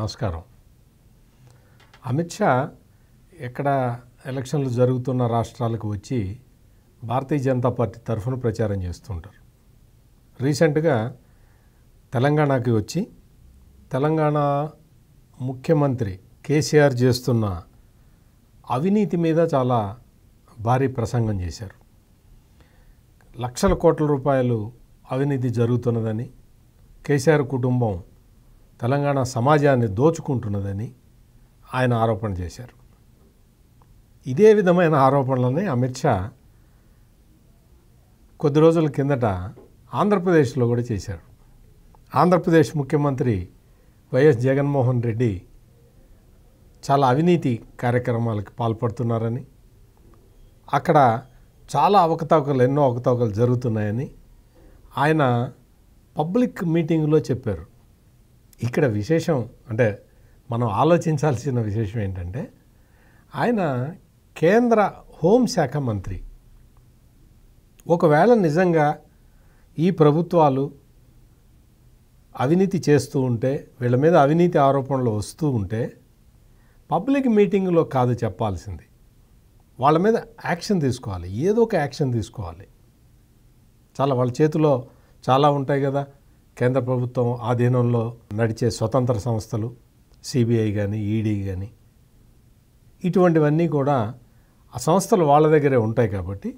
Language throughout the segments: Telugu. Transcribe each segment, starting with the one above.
నమస్కారం అమిత్ షా ఎక్కడ ఎలక్షన్లు జరుగుతున్న రాష్ట్రాలకు వచ్చి భారతీయ జనతా పార్టీ తరఫున ప్రచారం చేస్తుంటారు రీసెంట్గా తెలంగాణకి వచ్చి తెలంగాణ ముఖ్యమంత్రి కేసీఆర్ చేస్తున్న అవినీతి మీద చాలా భారీ ప్రసంగం చేశారు లక్షల కోట్ల రూపాయలు అవినీతి జరుగుతున్నదని కేసీఆర్ కుటుంబం తెలంగాణ సమాజాన్ని దోచుకుంటున్నదని ఆయన ఆరోపణ చేశారు ఇదే విధమైన ఆరోపణలని అమిత్ షా కొద్ది రోజుల కిందట ఆంధ్రప్రదేశ్లో కూడా చేశారు ఆంధ్రప్రదేశ్ ముఖ్యమంత్రి వైఎస్ జగన్మోహన్ రెడ్డి చాలా అవినీతి కార్యక్రమాలకు పాల్పడుతున్నారని అక్కడ చాలా అవకతవకలు ఎన్నో అవకతవకలు జరుగుతున్నాయని ఆయన పబ్లిక్ మీటింగ్లో చెప్పారు ఇక్కడ విశేషం అంటే మనం ఆలోచించాల్సిన విశేషం ఏంటంటే ఆయన కేంద్ర హోంశాఖ మంత్రి ఒకవేళ నిజంగా ఈ ప్రభుత్వాలు అవినీతి చేస్తూ ఉంటే వీళ్ళ మీద అవినీతి ఆరోపణలు వస్తూ ఉంటే పబ్లిక్ మీటింగ్లో కాదు చెప్పాల్సింది వాళ్ళ మీద యాక్షన్ తీసుకోవాలి ఏదో ఒక యాక్షన్ తీసుకోవాలి చాలా వాళ్ళ చేతిలో చాలా ఉంటాయి కదా కేంద్ర ప్రభుత్వం ఆధీనంలో నడిచే స్వతంత్ర సంస్థలు సిబిఐ కానీ ఈడీ కానీ ఇటువంటివన్నీ కూడా ఆ సంస్థలు వాళ్ళ దగ్గరే ఉంటాయి కాబట్టి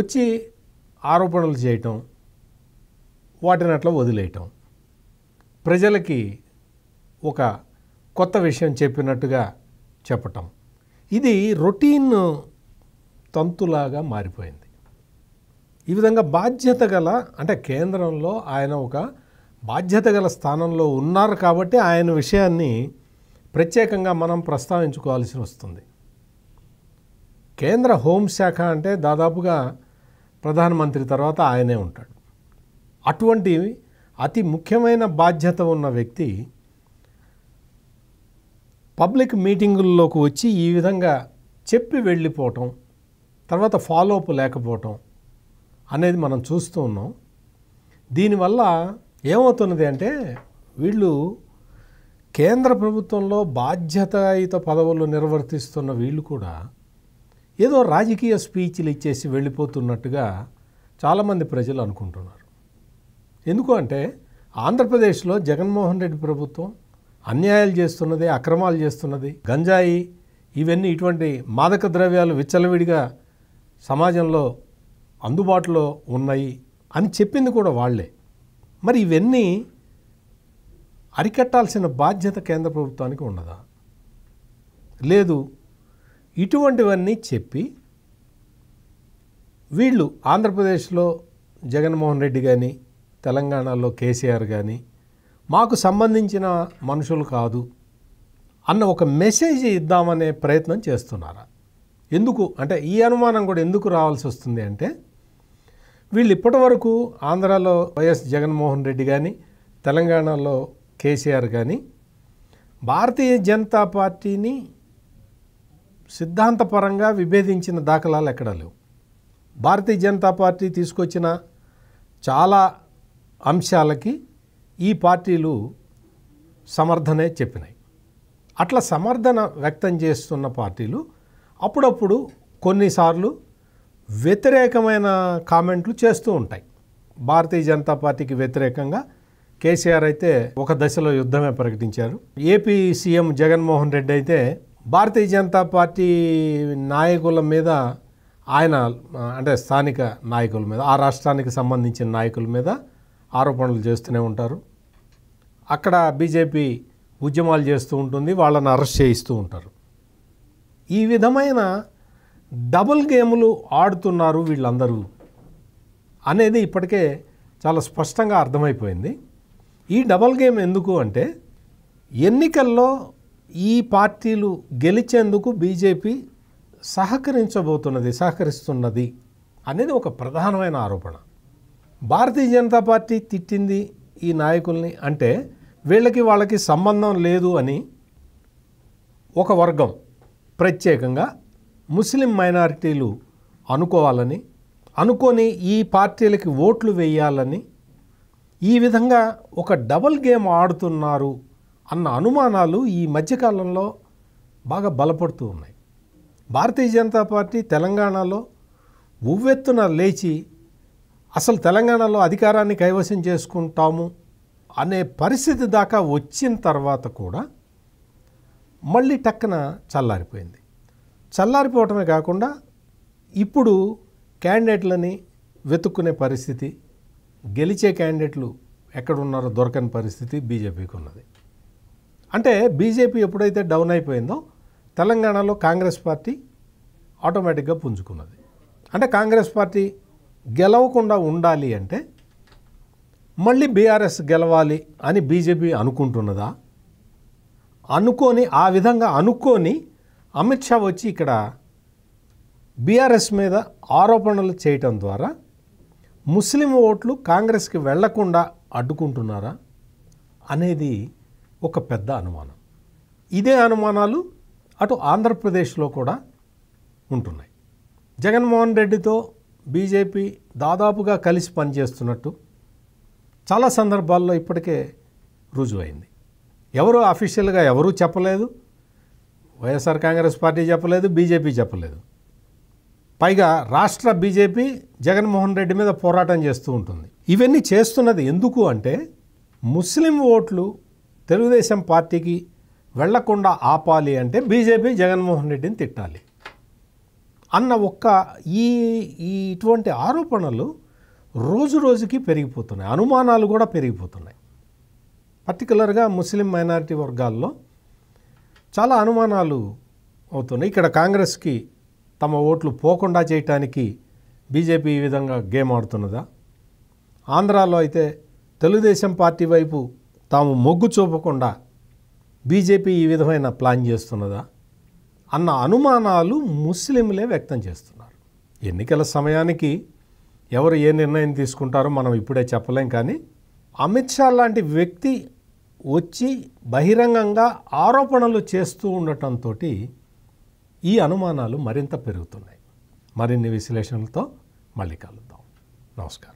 వచ్చి ఆరోపణలు చేయటం వాటిని అట్లా వదిలేయటం ప్రజలకి ఒక కొత్త విషయం చెప్పినట్టుగా చెప్పటం ఇది రొటీన్ తంతులాగా మారిపోయింది ఈ విధంగా బాధ్యత గల అంటే కేంద్రంలో ఆయన ఒక బాధ్యత గల స్థానంలో ఉన్నారు కాబట్టి ఆయన విషయాన్ని ప్రత్యేకంగా మనం ప్రస్తావించుకోవాల్సి వస్తుంది కేంద్ర హోంశాఖ అంటే దాదాపుగా ప్రధానమంత్రి తర్వాత ఆయనే ఉంటాడు అటువంటి అతి ముఖ్యమైన బాధ్యత ఉన్న వ్యక్తి పబ్లిక్ మీటింగుల్లోకి వచ్చి ఈ విధంగా చెప్పి వెళ్ళిపోవటం తర్వాత ఫాలోఅప్ లేకపోవటం అనేది మనం చూస్తూ ఉన్నాం దీనివల్ల ఏమవుతున్నది అంటే వీళ్ళు కేంద్ర ప్రభుత్వంలో బాధ్యతాయుత పదవులు నిర్వర్తిస్తున్న వీళ్ళు కూడా ఏదో రాజకీయ స్పీచ్లు ఇచ్చేసి వెళ్ళిపోతున్నట్టుగా చాలామంది ప్రజలు అనుకుంటున్నారు ఎందుకు అంటే ఆంధ్రప్రదేశ్లో జగన్మోహన్ రెడ్డి ప్రభుత్వం అన్యాయాలు చేస్తున్నది అక్రమాలు చేస్తున్నది గంజాయి ఇవన్నీ ఇటువంటి మాదక ద్రవ్యాలు విచ్చలవిడిగా సమాజంలో అందుబాటులో ఉన్నాయి అని చెప్పింది కూడా వాళ్లే మరి ఇవన్నీ అరికట్టాల్సిన బాధ్యత కేంద్ర ప్రభుత్వానికి ఉన్నదా లేదు ఇటువంటివన్నీ చెప్పి వీళ్ళు ఆంధ్రప్రదేశ్లో జగన్మోహన్ రెడ్డి కానీ తెలంగాణలో కేసీఆర్ కానీ మాకు సంబంధించిన మనుషులు కాదు అన్న ఒక మెసేజ్ ఇద్దామనే ప్రయత్నం చేస్తున్నారా ఎందుకు అంటే ఈ అనుమానం కూడా ఎందుకు రావాల్సి వస్తుంది అంటే వీళ్ళు ఇప్పటి వరకు ఆంధ్రాలో వైఎస్ జగన్మోహన్ రెడ్డి కానీ తెలంగాణలో కేసీఆర్ కానీ భారతీయ జనతా పార్టీని సిద్ధాంతపరంగా విభేదించిన దాఖలాలు ఎక్కడా లేవు భారతీయ జనతా పార్టీ తీసుకొచ్చిన చాలా అంశాలకి ఈ పార్టీలు సమర్థనే చెప్పినాయి అట్లా సమర్థన వ్యక్తం చేస్తున్న పార్టీలు అప్పుడప్పుడు కొన్నిసార్లు వ్యతిరేకమైన కామెంట్లు చేస్తూ ఉంటాయి భారతీయ జనతా పార్టీకి వ్యతిరేకంగా కేసీఆర్ అయితే ఒక దశలో యుద్ధమే ప్రకటించారు ఏపీ సీఎం జగన్మోహన్ రెడ్డి అయితే భారతీయ జనతా పార్టీ నాయకుల మీద ఆయన అంటే స్థానిక నాయకుల మీద ఆ రాష్ట్రానికి సంబంధించిన నాయకుల మీద ఆరోపణలు చేస్తూనే ఉంటారు అక్కడ బీజేపీ ఉద్యమాలు చేస్తూ ఉంటుంది వాళ్ళని అరెస్ట్ చేయిస్తూ ఉంటారు ఈ విధమైన డబుల్ గేములు ఆడుతున్నారు వీళ్ళందరూ అనేది ఇప్పటికే చాలా స్పష్టంగా అర్థమైపోయింది ఈ డబల్ గేమ్ ఎందుకు అంటే ఎన్నికల్లో ఈ పార్టీలు గెలిచేందుకు బీజేపీ సహకరించబోతున్నది సహకరిస్తున్నది అనేది ఒక ప్రధానమైన ఆరోపణ భారతీయ జనతా పార్టీ తిట్టింది ఈ నాయకుల్ని అంటే వీళ్ళకి వాళ్ళకి సంబంధం లేదు అని ఒక వర్గం ప్రత్యేకంగా ముస్లిం మైనారిటీలు అనుకోవాలని అనుకొని ఈ పార్టీలకి ఓట్లు వేయాలని ఈ విధంగా ఒక డబల్ గేమ్ ఆడుతున్నారు అన్న అనుమానాలు ఈ మధ్యకాలంలో బాగా బలపడుతూ ఉన్నాయి భారతీయ జనతా పార్టీ తెలంగాణలో ఉవ్వెత్తున లేచి అసలు తెలంగాణలో అధికారాన్ని కైవసం చేసుకుంటాము అనే పరిస్థితి దాకా వచ్చిన తర్వాత కూడా మళ్ళీ టక్కన చల్లారిపోయింది చల్లారిపోవటమే కాకుండా ఇప్పుడు క్యాండిడేట్లని వెతుక్కునే పరిస్థితి గెలిచే క్యాండిడేట్లు ఎక్కడున్నారో దొరకని పరిస్థితి బీజేపీకి ఉన్నది అంటే బీజేపీ ఎప్పుడైతే డౌన్ అయిపోయిందో తెలంగాణలో కాంగ్రెస్ పార్టీ ఆటోమేటిక్గా పుంజుకున్నది అంటే కాంగ్రెస్ పార్టీ గెలవకుండా ఉండాలి అంటే మళ్ళీ బీఆర్ఎస్ గెలవాలి అని బీజేపీ అనుకుంటున్నదా అనుకొని ఆ విధంగా అనుకొని అమిత్ షా వచ్చి ఇక్కడ బీఆర్ఎస్ మీద ఆరోపణలు చేయటం ద్వారా ముస్లిం ఓట్లు కాంగ్రెస్కి వెళ్లకుండా అడ్డుకుంటున్నారా అనేది ఒక పెద్ద అనుమానం ఇదే అనుమానాలు అటు ఆంధ్రప్రదేశ్లో కూడా ఉంటున్నాయి జగన్మోహన్ రెడ్డితో బీజేపీ దాదాపుగా కలిసి పనిచేస్తున్నట్టు చాలా సందర్భాల్లో ఇప్పటికే రుజువైంది ఎవరు అఫీషియల్గా ఎవరూ చెప్పలేదు వైఎస్ఆర్ కాంగ్రెస్ పార్టీ చెప్పలేదు బీజేపీ చెప్పలేదు పైగా రాష్ట్ర బీజేపీ జగన్మోహన్ రెడ్డి మీద పోరాటం చేస్తూ ఉంటుంది ఇవన్నీ చేస్తున్నది ఎందుకు అంటే ముస్లిం ఓట్లు తెలుగుదేశం పార్టీకి వెళ్లకుండా ఆపాలి అంటే బీజేపీ జగన్మోహన్ రెడ్డిని తిట్టాలి అన్న ఒక్క ఈ ఈ ఇటువంటి ఆరోపణలు రోజు రోజుకి పెరిగిపోతున్నాయి అనుమానాలు కూడా పెరిగిపోతున్నాయి పర్టికులర్గా ముస్లిం మైనారిటీ వర్గాల్లో చాలా అనుమానాలు అవుతున్నాయి ఇక్కడ కాంగ్రెస్కి తమ ఓట్లు పోకుండా చేయటానికి బీజేపీ ఈ విధంగా గేమ్ ఆడుతున్నదా ఆంధ్రాలో అయితే తెలుగుదేశం పార్టీ వైపు తాము మొగ్గు చూపకుండా బీజేపీ ఈ విధమైన ప్లాన్ చేస్తున్నదా అన్న అనుమానాలు ముస్లింలే వ్యక్తం చేస్తున్నారు ఎన్నికల సమయానికి ఎవరు ఏ నిర్ణయం తీసుకుంటారో మనం ఇప్పుడే చెప్పలేం కానీ అమిత్ షా లాంటి వ్యక్తి వచ్చి బహిరంగంగా ఆరోపణలు చేస్తూ ఉండటంతో ఈ అనుమానాలు మరింత పెరుగుతున్నాయి మరిన్ని విశ్లేషణలతో మళ్ళీ కలుద్దాం నమస్కారం